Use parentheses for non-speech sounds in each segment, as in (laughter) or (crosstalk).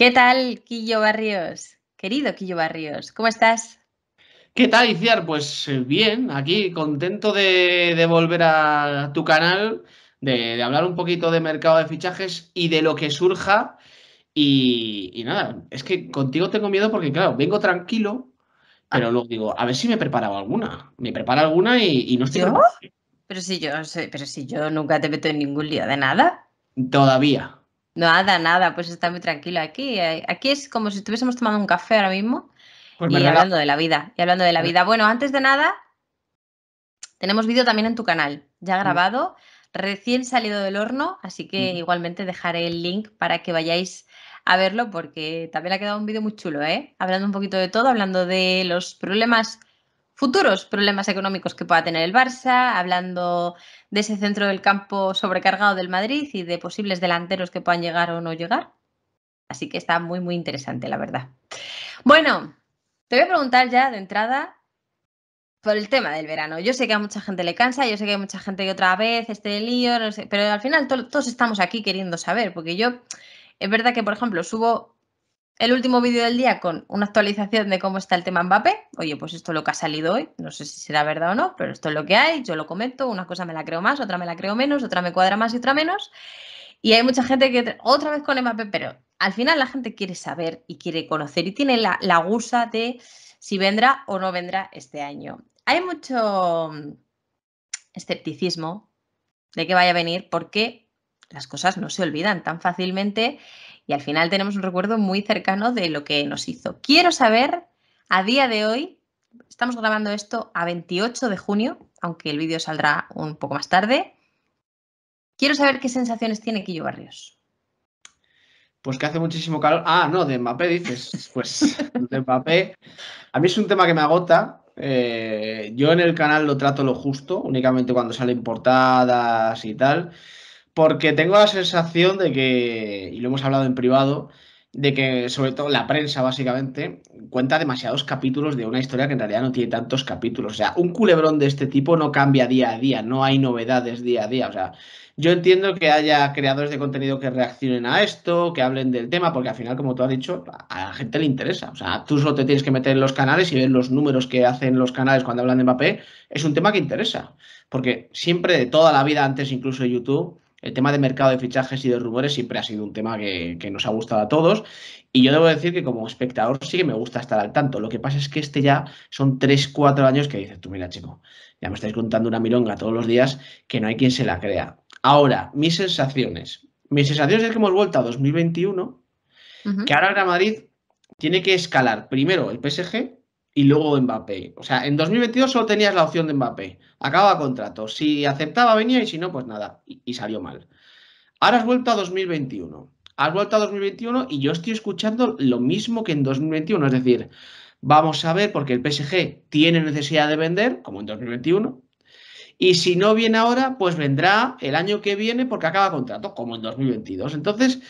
¿Qué tal, Quillo Barrios? Querido Quillo Barrios, ¿cómo estás? ¿Qué tal, Iciar? Pues eh, bien, aquí contento de, volver a tu canal, de, hablar un poquito de mercado de fichajes y de lo que surja. Y, nada, es que contigo tengo miedo porque, claro, vengo tranquilo, ah. pero luego digo, a ver si me preparado alguna. Me prepara alguna y, no estoy. Pero si yo, pero si yo nunca te meto en ningún lío de nada. Todavía. Nada, nada, pues está muy tranquilo aquí. Eh, aquí es como si estuviésemos tomando un café ahora mismo pues y hablando de la vida. Y hablando de la vida. Bueno, antes de nada, tenemos vídeo también en tu canal, ya grabado, recién salido del horno, así que igualmente dejaré el link para que vayáis a verlo porque también ha quedado un vídeo muy chulo, ¿eh? Hablando un poquito de todo, hablando de los problemas futuros problemas económicos que pueda tener el Barça, hablando de ese centro del campo sobrecargado del Madrid y de posibles delanteros que puedan llegar o no llegar. Así que está muy, muy interesante, la verdad. Bueno, te voy a preguntar ya de entrada por el tema del verano. Yo sé que a mucha gente le cansa, yo sé que hay mucha gente que otra vez este lío, pero al final todos estamos aquí queriendo saber, porque yo, es verdad que, por ejemplo, subo el último vídeo del día con una actualización de cómo está el tema Mbappé. Oye, pues esto es lo que ha salido hoy, no sé si será verdad o no, pero esto es lo que hay, yo lo comento, una cosa me la creo más, otra me la creo menos, otra me cuadra más y otra menos. Y hay mucha gente que otra vez con Mbappé, pero al final la gente quiere saber y quiere conocer y tiene la, la gusa de si vendrá o no vendrá este año. Hay mucho mm, escepticismo de que vaya a venir porque las cosas no se olvidan tan fácilmente y al final tenemos un recuerdo muy cercano de lo que nos hizo. Quiero saber, a día de hoy, estamos grabando esto a 28 de junio, aunque el vídeo saldrá un poco más tarde. Quiero saber qué sensaciones tiene Quillo Barrios. Pues que hace muchísimo calor. Ah, no, de Mbappé dices. Pues de Mbappé. A mí es un tema que me agota. Eh, yo en el canal lo trato lo justo, únicamente cuando salen portadas y tal porque tengo la sensación de que, y lo hemos hablado en privado, de que sobre todo la prensa básicamente cuenta demasiados capítulos de una historia que en realidad no tiene tantos capítulos. O sea, un culebrón de este tipo no cambia día a día, no hay novedades día a día. O sea, yo entiendo que haya creadores de contenido que reaccionen a esto, que hablen del tema, porque al final, como tú has dicho, a la gente le interesa. O sea, tú solo te tienes que meter en los canales y ver los números que hacen los canales cuando hablan de Mbappé. Es un tema que interesa, porque siempre de toda la vida, antes incluso de YouTube, el tema de mercado de fichajes y de rumores siempre ha sido un tema que, nos ha gustado a todos. Y yo debo decir que como espectador sí que me gusta estar al tanto. Lo que pasa es que este ya son 3, 4 años que dices, tú mira chico, ya me estáis contando una milonga todos los días que no hay quien se la crea. Ahora, mis sensaciones. Mis sensaciones es que hemos vuelto a 2021, que ahora Real Madrid tiene que escalar primero el PSG y luego Mbappé. O sea, en 2022 solo tenías la opción de Mbappé. Acaba contrato. Si aceptaba, venía y si no, pues nada. Y, salió mal. Ahora has vuelto a 2021. Has vuelto a 2021 y yo estoy escuchando lo mismo que en 2021. Es decir, vamos a ver porque el PSG tiene necesidad de vender, como en 2021. Y si no viene ahora, pues vendrá el año que viene porque acaba contrato, como en 2022. Entonces,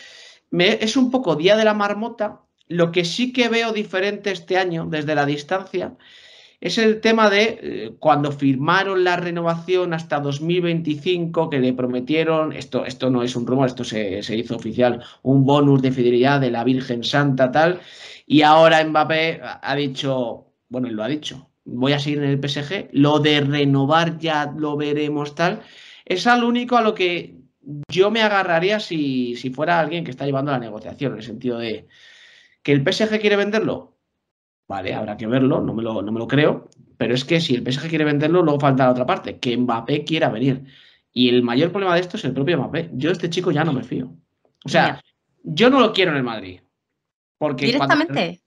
me, es un poco día de la marmota lo que sí que veo diferente este año, desde la distancia, es el tema de eh, cuando firmaron la renovación hasta 2025, que le prometieron, esto, esto no es un rumor, esto se, hizo oficial, un bonus de fidelidad de la Virgen Santa, tal, y ahora Mbappé ha dicho, bueno, lo ha dicho, voy a seguir en el PSG, lo de renovar ya lo veremos, tal, es al único a lo que yo me agarraría si, si fuera alguien que está llevando la negociación, en el sentido de, ¿Que el PSG quiere venderlo? Vale, habrá que verlo, no me lo, no me lo creo, pero es que si el PSG quiere venderlo, luego falta la otra parte, que Mbappé quiera venir. Y el mayor problema de esto es el propio Mbappé. Yo este chico ya no me fío. O sea, yo no lo quiero en el Madrid. Porque Directamente.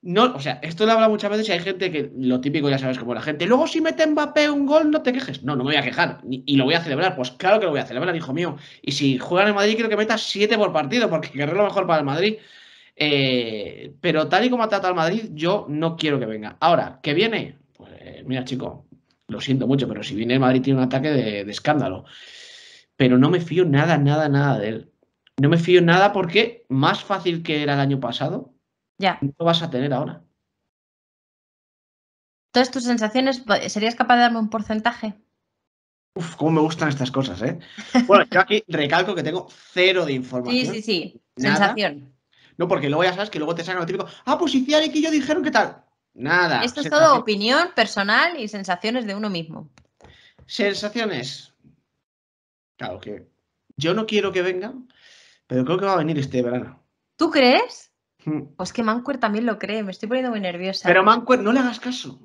No, o sea, esto lo habla muchas veces y hay gente que lo típico ya sabes como la gente. Luego, si mete Mbappé un gol, no te quejes. No, no me voy a quejar. Y, lo voy a celebrar. Pues claro que lo voy a celebrar, hijo mío. Y si juega en el Madrid, quiero que meta siete por partido, porque querré lo mejor para el Madrid. Eh, pero tal y como ha tratado el Madrid, yo no quiero que venga. Ahora, ¿qué viene? Pues mira, chico, lo siento mucho, pero si viene el Madrid tiene un ataque de, escándalo. Pero no me fío nada, nada, nada de él. No me fío nada porque más fácil que era el año pasado, ya. no lo vas a tener ahora. Entonces, tus sensaciones, ¿serías capaz de darme un porcentaje? Uf, cómo me gustan estas cosas, ¿eh? Bueno, yo aquí recalco que tengo cero de (laughs) información. Sí, sí, sí. Sensación. No, porque luego ya sabes que luego te sacan lo típico, ah, pues y y yo dijeron que tal. Nada. Esto es todo opinión personal y sensaciones de uno mismo. Sensaciones. Claro que yo no quiero que venga, pero creo que va a venir este verano. ¿Tú crees? Hmm. Pues que Mancuer también lo cree, me estoy poniendo muy nerviosa. Pero Mancuer, no le hagas caso.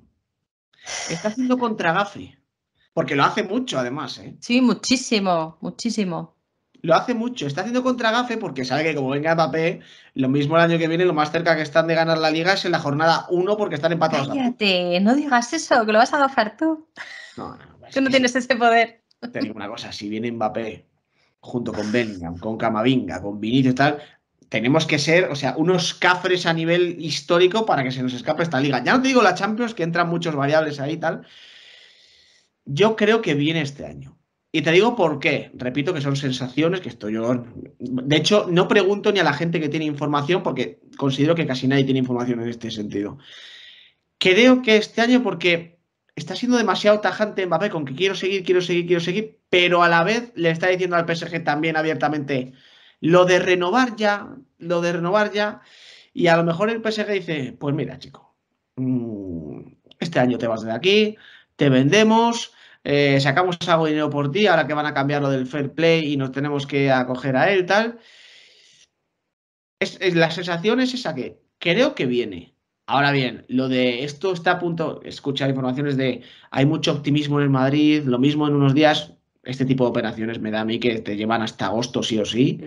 Está haciendo (sighs) contra Gafri. Porque lo hace mucho, además. ¿eh? Sí, muchísimo, muchísimo lo hace mucho. Está haciendo contra Gafe porque sabe que como venga Mbappé, lo mismo el año que viene, lo más cerca que están de ganar la liga es en la jornada 1 porque están empatados. fíjate no digas eso, que lo vas a gafar tú. No, no. tú no tienes ese poder. Te digo una cosa, si viene Mbappé junto con Bellingham, con Camavinga, con Vinicius y tal, tenemos que ser, o sea, unos cafres a nivel histórico para que se nos escape esta liga. Ya no te digo la Champions, que entran muchos variables ahí y tal. Yo creo que viene este año. Y te digo por qué. Repito que son sensaciones que estoy yo. De hecho, no pregunto ni a la gente que tiene información porque considero que casi nadie tiene información en este sentido. Creo que este año porque está siendo demasiado tajante Mbappé con que quiero seguir, quiero seguir, quiero seguir, pero a la vez le está diciendo al PSG también abiertamente lo de renovar ya, lo de renovar ya. Y a lo mejor el PSG dice, pues mira, chico, mm, este año te vas de aquí, te vendemos eh, sacamos algo de dinero por ti, ahora que van a cambiar lo del fair play y nos tenemos que acoger a él, tal. Es, la sensación es esa que creo que viene. Ahora bien, lo de esto está a punto, escuchar informaciones de hay mucho optimismo en Madrid, lo mismo en unos días, este tipo de operaciones me da a mí que te llevan hasta agosto sí o sí.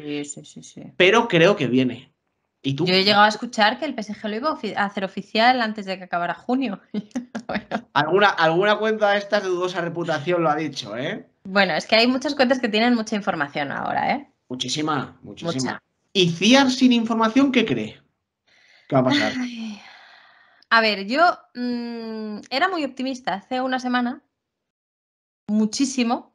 Pero creo que viene. Yo he llegado a escuchar que el PSG lo iba a hacer oficial antes de que acabara junio. (laughs) alguna, alguna cuenta de estas de dudosa reputación lo ha dicho, ¿eh? Bueno, es que hay muchas cuentas que tienen mucha información ahora, ¿eh? Muchísima, muchísima. ¿Y Ciar sin información qué cree? ¿Qué va a pasar? A ver, yo mm, era muy optimista hace una semana, muchísimo,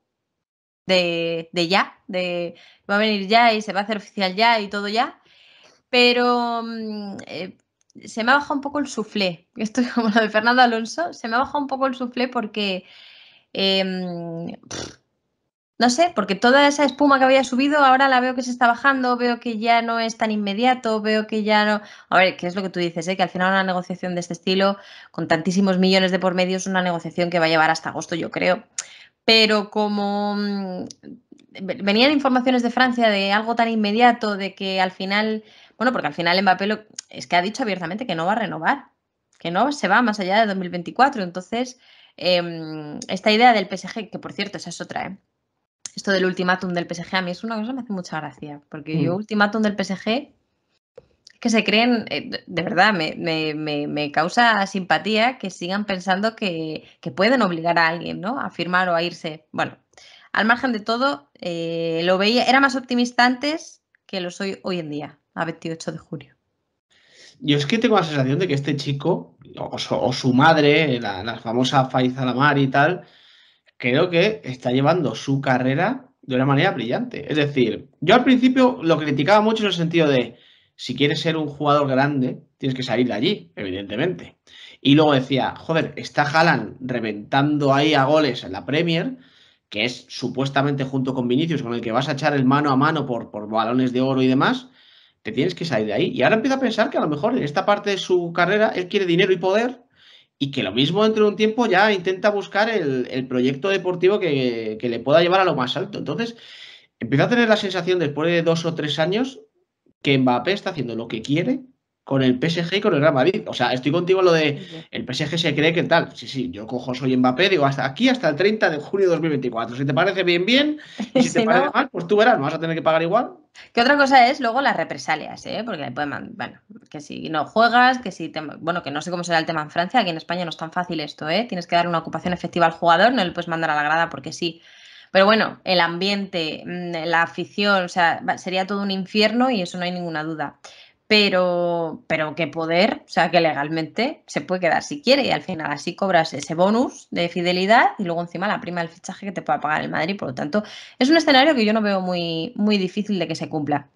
de, de ya, de va a venir ya y se va a hacer oficial ya y todo ya. Pero mm, eh, se me ha bajado un poco el suflé. (laughs) Esto es como lo de Fernando Alonso. Se me ha bajado un poco el suflé porque. Em, no sé, porque toda esa espuma que había subido ahora la veo que se está bajando, veo que ya no es tan inmediato, veo que ya no. A ver, ¿qué es lo que tú dices? Eh? Que al final una negociación de este estilo, con tantísimos millones de por medio, es una negociación que va a llevar hasta agosto, yo creo. Pero como mm, venían informaciones de Francia de algo tan inmediato, de que al final bueno, porque al final Mbappé es que ha dicho abiertamente que no va a renovar, que no se va más allá de 2024. Entonces, em, esta idea del PSG, que por cierto, esa es otra, ¿eh? Esto del ultimátum del PSG a mí es una cosa que me hace mucha gracia, porque yo mm. ultimátum del PSG que se creen, eh, de verdad, me, me, me, causa simpatía que sigan pensando que, pueden obligar a alguien, ¿no? A firmar o a irse. Bueno, al margen de todo, eh, lo veía, era más optimista antes que lo soy hoy en día a 28 de julio... Yo es que tengo la sensación de que este chico, o su, madre, la, famosa Faiz Alamar y tal, creo que está llevando su carrera de una manera brillante. Es decir, yo al principio lo criticaba mucho en el sentido de, si quieres ser un jugador grande, tienes que salir de allí, evidentemente. Y luego decía, joder, está Haaland reventando ahí a goles en la Premier, que es supuestamente junto con Vinicius, con el que vas a echar el mano a mano por balones de oro y demás te tienes que salir de ahí. Y ahora empieza a pensar que a lo mejor en esta parte de su carrera él quiere dinero y poder y que lo mismo dentro de un tiempo ya intenta buscar el, proyecto deportivo que, que, le pueda llevar a lo más alto. Entonces, empieza a tener la sensación después de dos o tres años que Mbappé está haciendo lo que quiere con el PSG y con el Real Madrid. O sea, estoy contigo lo de el PSG se cree que tal. Sí, sí, yo cojo soy Mbappé, digo hasta aquí, hasta el 30 de junio de 2024. Si te parece bien, bien. Y (laughs) si, te parece mal, pues tú verás, vas a tener que pagar igual. Que otra cosa es luego las represalias, ¿eh? Porque le pueden, bueno, que si no juegas, que si, te, bueno, que no sé cómo será el tema en Francia, aquí en España no es tan fácil esto, ¿eh? Tienes que dar una ocupación efectiva al jugador, no le puedes mandar a la grada porque sí. Pero bueno, el ambiente, mm, la afición, o sea, sería todo un infierno y eso no hay ninguna duda pero, pero que poder, o sea, que legalmente se puede quedar si quiere y al final así cobras ese bonus de fidelidad y luego encima la prima del fichaje que te pueda pagar el Madrid. Por lo tanto, es un escenario que yo no veo muy, muy difícil de que se cumpla.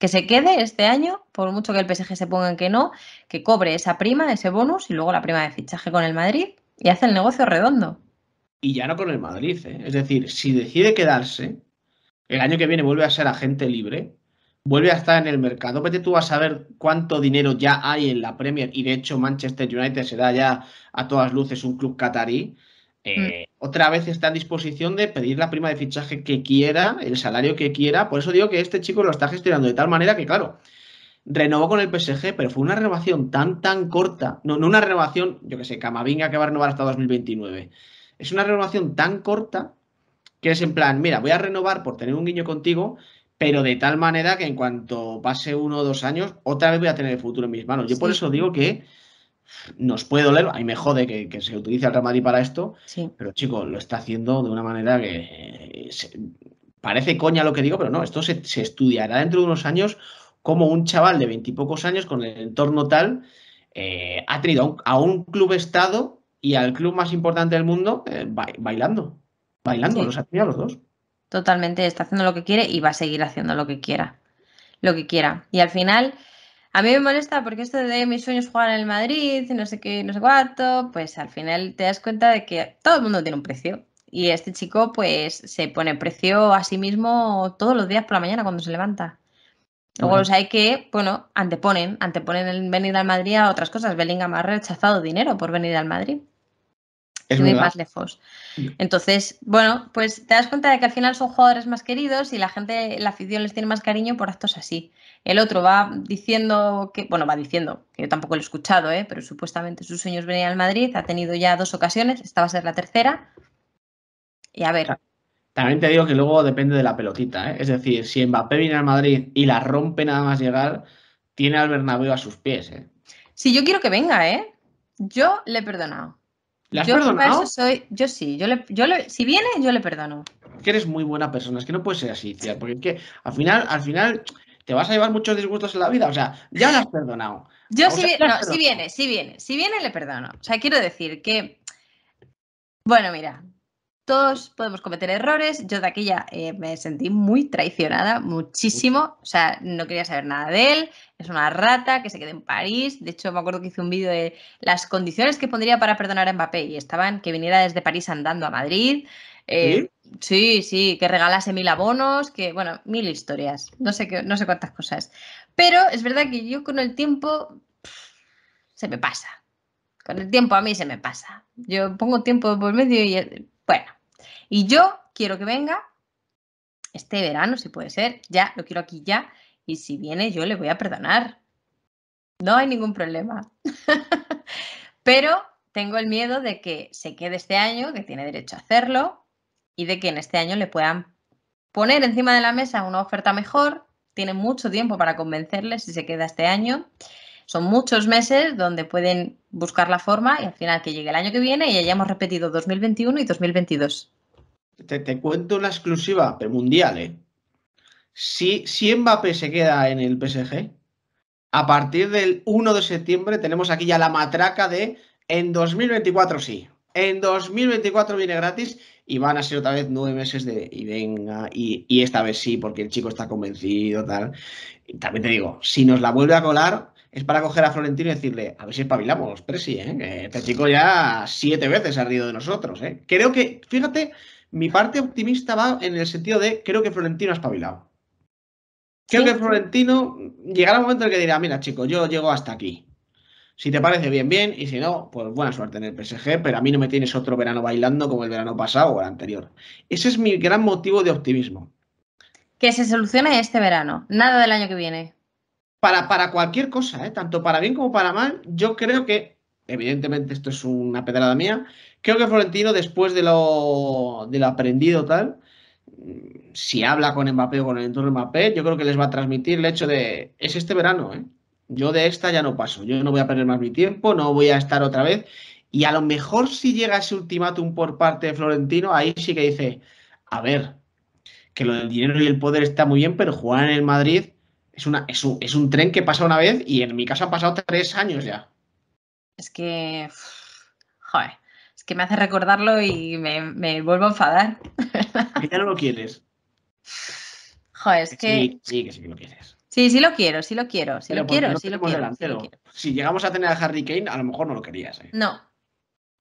Que se quede este año, por mucho que el PSG se ponga en que no, que cobre esa prima, ese bonus y luego la prima de fichaje con el Madrid y hace el negocio redondo. Y ya no con el Madrid, ¿eh? es decir, si decide quedarse, el año que viene vuelve a ser agente libre vuelve a estar en el mercado. Vete tú a saber cuánto dinero ya hay en la Premier y de hecho Manchester United se da ya a todas luces un club catarí. Eh, mm. Otra vez está a disposición de pedir la prima de fichaje que quiera, el salario que quiera. Por eso digo que este chico lo está gestionando de tal manera que, claro, renovó con el PSG, pero fue una renovación tan, tan corta. No, no una renovación, yo que sé, Camavinga que va a renovar hasta 2029. Es una renovación tan corta que es en plan, mira, voy a renovar por tener un guiño contigo, pero de tal manera que en cuanto pase uno o dos años, otra vez voy a tener el futuro en mis manos. Yo por eso digo que nos puede doler, Ahí me jode que, se utilice el Real para esto, pero chico lo está haciendo de una manera que eh, parece coña lo que digo, pero no, esto se, estudiará dentro de unos años como un chaval de veintipocos años con el entorno tal eh, ha tenido a un, club estado y al club más importante del mundo eh, bailando, bailando, los ha tenido a los dos totalmente, está haciendo lo que quiere y va a seguir haciendo lo que quiera. Lo que quiera. Y al final, a mí me molesta porque esto de mis sueños jugar en el Madrid no sé qué, no sé cuánto, pues al final te das cuenta de que todo el mundo tiene un precio. Y este chico, pues, se pone precio a sí mismo todos los días por la mañana cuando se levanta. Luego hay que, bueno, anteponen, anteponen el venir al Madrid a otras cosas. Bellingham ha rechazado dinero por venir al Madrid es más lejos. Entonces, bueno, pues te das cuenta de que al final son jugadores más queridos y la gente, la afición les tiene más cariño por actos así. El otro va diciendo que, bueno, va diciendo, que yo tampoco lo he escuchado, ¿eh? pero supuestamente sus sueños venían al Madrid, ha tenido ya dos ocasiones, esta va a ser la tercera. Y a ver. También te digo que luego depende de la pelotita, ¿eh? es decir, si Mbappé viene al Madrid y la rompe nada más llegar, tiene al Bernabéu a sus pies. ¿eh? Si yo quiero que venga, ¿eh? yo le he perdonado. ¿Le has yo perdonado? soy, yo sí, yo le, yo si viene, yo le perdono. Que eres muy buena persona, es que no puede ser así, tía, porque es que al final, al final te vas a llevar muchos disgustos en la vida, o sea, ya lo has perdonado. Yo sí, no, si viene, si viene, si viene le perdono. O sea, quiero decir que, bueno, mira, todos podemos cometer errores. Yo de aquella eh, me sentí muy traicionada, muchísimo. O sea, no quería saber nada de él. Es una rata que se queda en París. De hecho, me acuerdo que hice un vídeo de las condiciones que pondría para perdonar a Mbappé y estaban que viniera desde París andando a Madrid. ¿Sí? Eh, ¿Sí? que regalase mil abonos, que bueno, mil historias, no sé no sé cuántas cosas. Pero es verdad que yo con el tiempo se me pasa. Con el tiempo a mí se me pasa. Yo pongo tiempo por medio y eh, bueno, y yo quiero que venga este verano, si puede ser, ya, lo quiero aquí ya, y si viene yo le voy a perdonar. No hay ningún problema. (laughs) Pero tengo el miedo de que se quede este año, que tiene derecho a hacerlo, y de que en este año le puedan poner encima de la mesa una oferta mejor. Tiene mucho tiempo para convencerle si se queda este año. Son muchos meses donde pueden buscar la forma y al final que llegue el año que viene y hayamos repetido 2021 y 2022. Te, cuento una exclusiva mundial, ¿eh? Si, si Mbappé se queda en el PSG, a partir del 1 de septiembre tenemos aquí ya la matraca de en 2024 sí. En 2024 viene gratis y van a ser otra vez nueve meses de y venga, y, esta vez sí, porque el chico está convencido, tal. también te digo, si nos la vuelve a colar, es para coger a Florentino y decirle, a ver si espabilamos, Presi, ¿eh? este chico ya siete veces ha rido de nosotros. ¿eh? Creo que, fíjate, mi parte optimista va en el sentido de, creo que Florentino ha espabilado. Creo que Florentino llegará un momento en el que dirá, mira chico, yo llego hasta aquí. Si te parece bien, bien, y si no, pues buena suerte en el PSG, pero a mí no me tienes otro verano bailando como el verano pasado o el anterior. Ese es mi gran motivo de optimismo. Que se solucione este verano, nada del año que viene para, cualquier cosa, ¿eh? tanto para bien como para mal, yo creo que, evidentemente esto es una pedrada mía, creo que Florentino después de lo, de aprendido tal, mm, si habla con Mbappé o con el entorno de Mbappé, yo creo que les va a transmitir el hecho de, es este verano, ¿eh? yo de esta ya no paso, yo no voy a perder más mi tiempo, no voy a estar otra vez. Y a lo mejor si llega ese ultimátum por parte de Florentino, ahí sí que dice, a ver, que lo del dinero y el poder está muy bien, pero jugar en el Madrid es, una, es, un, tren que pasa una vez y en mi caso han pasado tres años ya. Es que. Joder. Es que me hace recordarlo y me, vuelvo a enfadar. Que ya no lo quieres. Joder, es que. Sí, sí, que sí que lo quieres. Sí, sí lo quiero, sí lo quiero, sí lo quiero, sí, lo Si llegamos a tener a Harry Kane, a lo mejor no lo querías. ¿eh? No,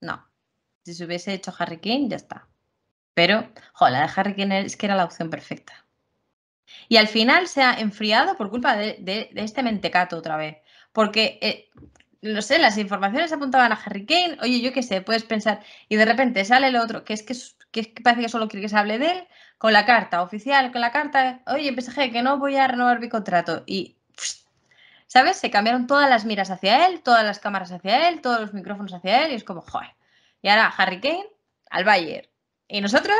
no. Si se hubiese hecho Harry Kane, ya está. Pero, joder, la de Harry Kane es que era la opción perfecta. Y al final se ha enfriado por culpa de, este mentecato otra vez. Porque, eh, no sé, las informaciones apuntaban a Harry Kane, oye, yo qué sé, puedes pensar, y de repente sale el otro, que es que, parece que solo quiere que se hable de él, con la carta oficial, con la carta, oye, pensé que no voy a renovar mi contrato. Y, ¿sabes? Se cambiaron todas las miras hacia él, todas las cámaras hacia él, todos los micrófonos hacia él, y es como, joder. Y ahora Harry Kane al Bayern. Y nosotros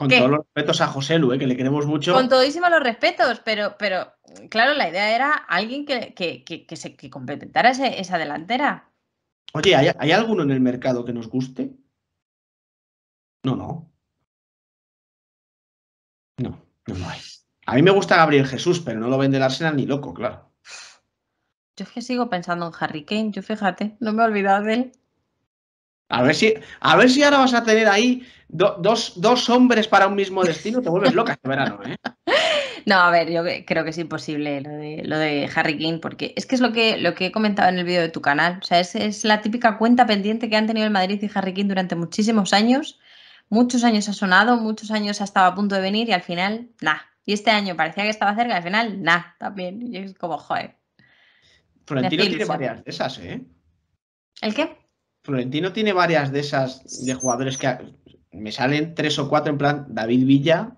con todos los respetos a José Lu, ¿eh? que le queremos mucho. Con todísimos los respetos, pero, pero claro, la idea era alguien que, que, que, esa delantera. Oye, ¿hay, alguno en el mercado que nos guste? No, no. No, no lo hay. A mí me gusta Gabriel Jesús, pero no lo vende el Arsenal ni loco, claro. Yo es que sigo pensando en Harry Kane, yo fíjate, no me he olvidado de él. A ver si, a ver si ahora vas a tener ahí dos, hombres para un mismo destino, te vuelves loca este verano. ¿eh? (laughs) No, a ver, yo creo que es imposible lo de, lo de Harry Kane, porque es que es lo que, lo que he comentado en el vídeo de tu canal. O sea, es, la típica cuenta pendiente que han tenido el Madrid y Harry Kane durante muchísimos años. Muchos años ha sonado, muchos años ha estado a punto de venir y al final, nada. Y este año parecía que estaba cerca, al final, nada, también. Y es como, joder. Florentino tiene varias de esas, ¿eh? ¿El qué? Florentino tiene varias de esas de jugadores que me salen tres o cuatro en plan David Villa,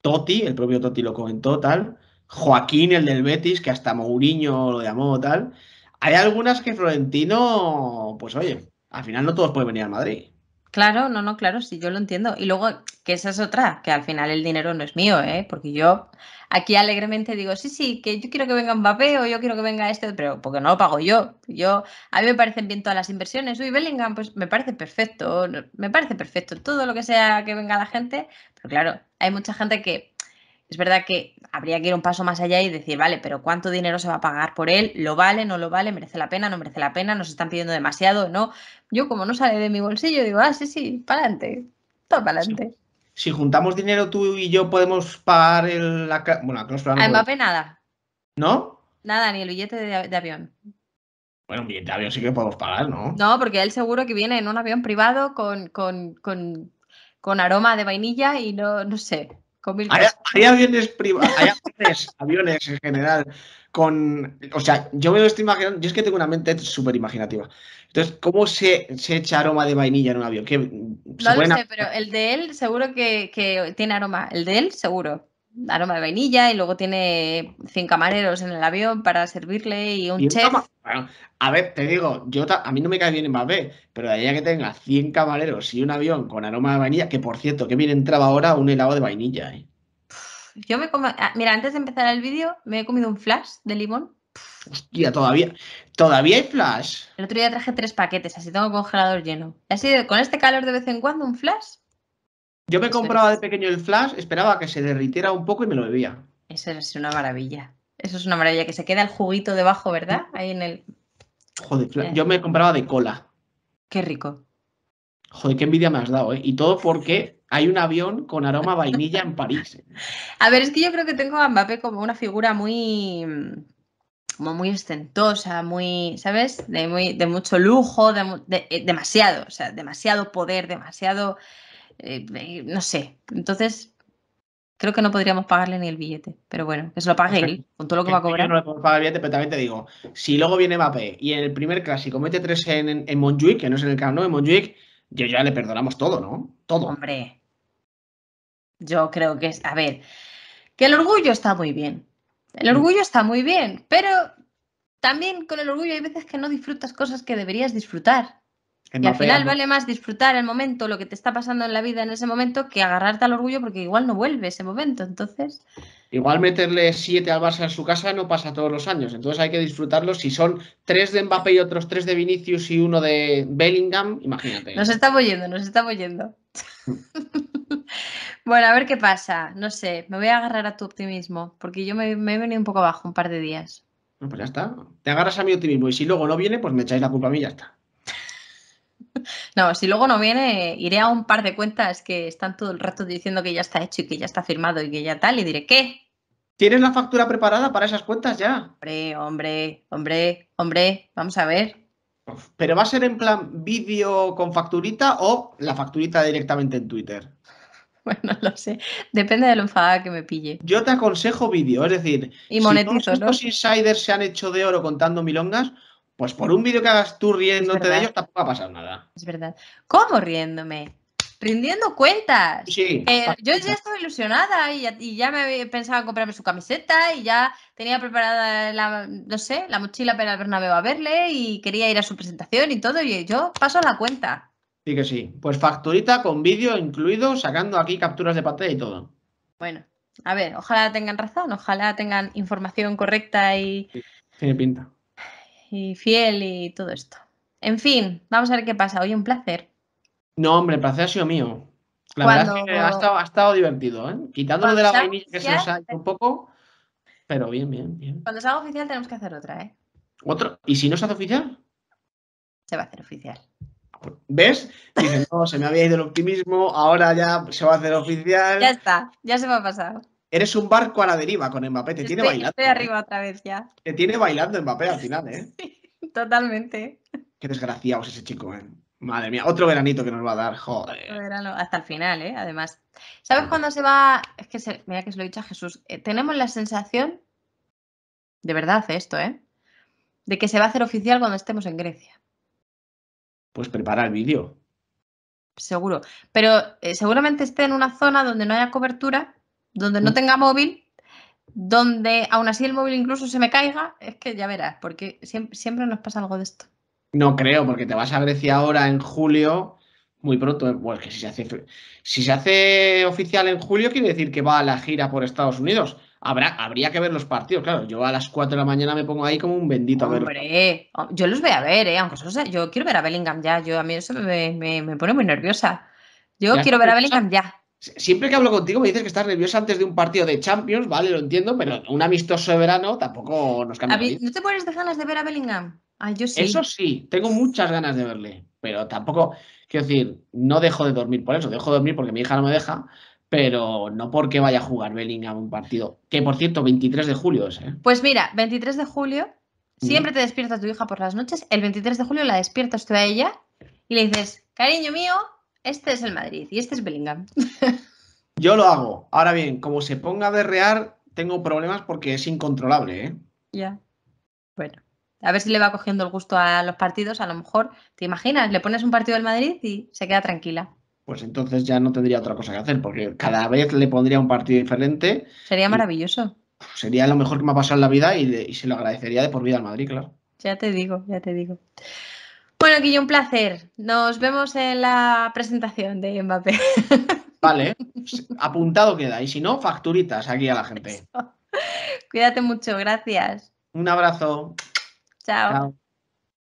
Totti, el propio Totti lo comentó, tal, Joaquín, el del Betis, que hasta Mourinho lo llamó, tal. Hay algunas que Florentino, pues oye, al final no todos pueden venir a Madrid. Claro, no, no, claro, sí, yo lo entiendo. Y luego, que esa es otra, que al final el dinero no es mío, ¿eh? Porque yo aquí alegremente digo, sí, sí, que yo quiero que venga Mbappé o yo quiero que venga este, pero porque no lo pago yo. Yo, a mí me parecen bien todas las inversiones. Uy, Bellingham, pues me parece perfecto, me parece perfecto todo lo que sea que venga la gente, pero claro, hay mucha gente que es verdad que habría que ir un paso más allá y decir, vale, pero ¿cuánto dinero se va a pagar por él? ¿Lo vale? ¿No lo vale? ¿Merece la pena? ¿No merece la pena? ¿Nos están pidiendo demasiado? ¿No? Yo como no sale de mi bolsillo, digo, ah, sí, sí, para adelante, todo para adelante. Si juntamos dinero tú y yo podemos pagar el, la... Bueno, la Mbappé nada. ¿No? Nada, ni el billete de, avión. Bueno, un billete de avión sí que podemos pagar, ¿no? No, porque él seguro que viene en un avión privado con, con, con, con aroma de vainilla y no, no sé. Hay, aviones privados, (laughs) hay aviones, en general con, o sea, yo veo esta imagen imaginando, yo es que tengo una mente súper imaginativa. Entonces, ¿cómo se, echa aroma de vainilla en un avión? no lo sé, pero el de él seguro que, que tiene aroma, el de él seguro aroma de vainilla y luego tiene 100 camareros en el avión para servirle y un chef. a ver, te digo, yo a mí no me cae bien en B, pero de ahí que tenga 100 camareros y un avión con aroma de vainilla, que por cierto, que bien entraba ahora un helado de vainilla. Eh. Yo me como... Ah, mira, antes de empezar el vídeo me he comido un flash de limón. Hostia, todavía, todavía hay flash. El otro día traje tres paquetes, así tengo congelador lleno. Así, con este calor de vez en cuando, un flash yo me este compraba de pequeño el flash, esperaba que se derritiera un poco y me lo bebía. Eso es una maravilla. Eso es una maravilla, que se queda el juguito debajo, ¿verdad? Mm. Ahí en el. Joder, eh. yo me compraba de cola. Qué rico. Joder, qué envidia me has dado, ¿eh? Y todo porque hay un avión con aroma vainilla en París. (laughs) A ver, es que yo creo que tengo a Mbappé como una figura muy. como muy ostentosa, muy. ¿Sabes? De, muy, de mucho lujo, de, eh, demasiado, o sea, demasiado poder, demasiado eh, eh, no sé. Entonces, creo que no podríamos pagarle ni el billete. Pero bueno, que se lo pague él, con todo lo que va a cobrar. no le pagar el billete, pero también te digo, si luego viene Mbappé y en el primer clásico mete tres en, en, que no es en el Camp en yo ya le perdonamos todo, ¿no? Todo. Hombre, yo creo que es, a ver, que el orgullo está muy bien. El mm. orgullo está muy bien, pero también con el orgullo hay veces que no disfrutas cosas que deberías disfrutar. Y al final vale más disfrutar el momento, lo que te está pasando en la vida en ese momento, que agarrarte al orgullo porque igual no vuelve ese momento. Entonces. Igual meterle siete al Barça en su casa no pasa todos los años. Entonces hay que disfrutarlo. Si son tres de Mbappé y otros tres de Vinicius y uno de Bellingham, imagínate. Nos estamos yendo, nos estamos yendo. (laughs) bueno, a ver qué pasa. No sé, me voy a agarrar a tu optimismo porque yo me, me he venido un poco abajo un par de días. Pues ya está. Te agarras a mi optimismo y si luego no viene, pues me echáis la culpa a mí y ya está. No, si luego no viene, iré a un par de cuentas que están todo el rato diciendo que ya está hecho y que ya está firmado y que ya tal, y diré, ¿qué? ¿Tienes la factura preparada para esas cuentas ya? Hombre, hombre, hombre, hombre, vamos a ver. ¿Pero va a ser en plan vídeo con facturita o la facturita directamente en Twitter? (laughs) Bueno, lo sé. Depende de lo enfadada que me pille. Yo te aconsejo vídeo, es decir, y insiders se han hecho de oro contando milongas, pues por un vídeo que hagas tú riéndote de ellos tampoco va a pasar nada. Es verdad. ¿Cómo riéndome? Rindiendo cuentas. Sí. Eh, yo ya estoy ilusionada y ya, y ya, me pensaba comprarme su camiseta y ya tenía preparada la, no sé, la mochila para el Bernabéu a verle y quería ir a su presentación y todo y yo paso la cuenta. Sí que sí. Pues facturita con vídeo incluido, sacando aquí capturas de pantalla y todo. Bueno, a ver, ojalá tengan razón, ojalá tengan información correcta y... tiene pinta y fiel y todo esto. En fin, vamos a ver qué pasa. Hoy un placer. No, hombre, el placer ha sido mío. La verdad es que ha estado, divertido, ¿eh? Quitándolo de la vainilla que se nos ha hecho un poco, pero bien, bien, bien. Cuando salga oficial tenemos que hacer otra, ¿eh? ¿Otro? ¿Y si no se hace oficial? Se va a hacer oficial. ¿Ves? Dice, no, se me había ido el optimismo, ahora ya se va a hacer oficial. Ya está, ya se va a pasar. Eres un barco a la deriva con Mbappé, te tiene bailando. Estoy ¿eh? arriba otra vez ya. Te tiene bailando Mbappé al final, ¿eh? (laughs) totalmente. Qué desgraciado es ese chico, ¿eh? Madre mía, otro veranito que nos va a dar, joder. hasta el final, ¿eh? Además. ¿Sabes cuándo se va? Es que se... mira que se lo he dicho a Jesús. Eh, tenemos la sensación, de verdad esto, ¿eh? De que se va a hacer oficial cuando estemos en Grecia. Pues prepara el vídeo. Seguro. Pero eh, seguramente esté en una zona donde no haya cobertura donde no mm. tenga móvil, donde aún así el móvil incluso se me caiga, es que ya verás, porque siempre, nos pasa algo de esto. No creo, porque te vas a Grecia ahora en julio, muy pronto. Eh, pues que si se hace, si se hace oficial en julio, quiere decir que va a la gira por Estados Unidos. Habrá, habría que ver los partidos, claro. Yo a las 4 de la mañana me pongo ahí como un bendito a oh, yo los voy a ver, ¿eh? aunque eso yo quiero ver a Bellingham ya. Yo, a mí eso me, me pone muy nerviosa. Yo quiero ver a Bellingham ya. Siempre que hablo contigo me dices que estás nerviosa antes de un partido de Champions, vale, lo entiendo, pero un amistoso de verano tampoco nos cambia. ¿No te pones de ganas de ver a Bellingham? yo Eso sí, tengo muchas ganas de verle, pero tampoco, quiero decir, no dejo de dormir por eso, dejo de dormir porque mi hija no me deja, pero no porque vaya a jugar Bellingham un partido, que por cierto, 23 de julio es. ¿eh? Pues mira, 23 de julio, siempre te despiertas tu hija por las noches, el 23 de julio la despiertas tú a ella y le dices, cariño mío, este es el Madrid y este es Bellingham. (laughs) Yo lo hago. Ahora bien, como se ponga a berrear, tengo problemas porque es incontrolable, ¿eh? Ya. Bueno. A ver si le va cogiendo el gusto a los partidos, a lo mejor, ¿te imaginas? Le pones un partido del Madrid y se queda tranquila. Pues entonces ya no tendría otra cosa que hacer, porque cada vez le pondría un partido diferente. Sería maravilloso. Sería lo mejor que me ha pasado en la vida y, y se lo agradecería de por vida al Madrid, claro. Ya te digo, ya te digo. Bueno, Guillo, un placer. Nos vemos en la presentación de Mbappé. (laughs) Vale, pues apuntado queda. Y si no, facturitas aquí a la gente. Cuídate mucho, gracias. Un abrazo. Chao.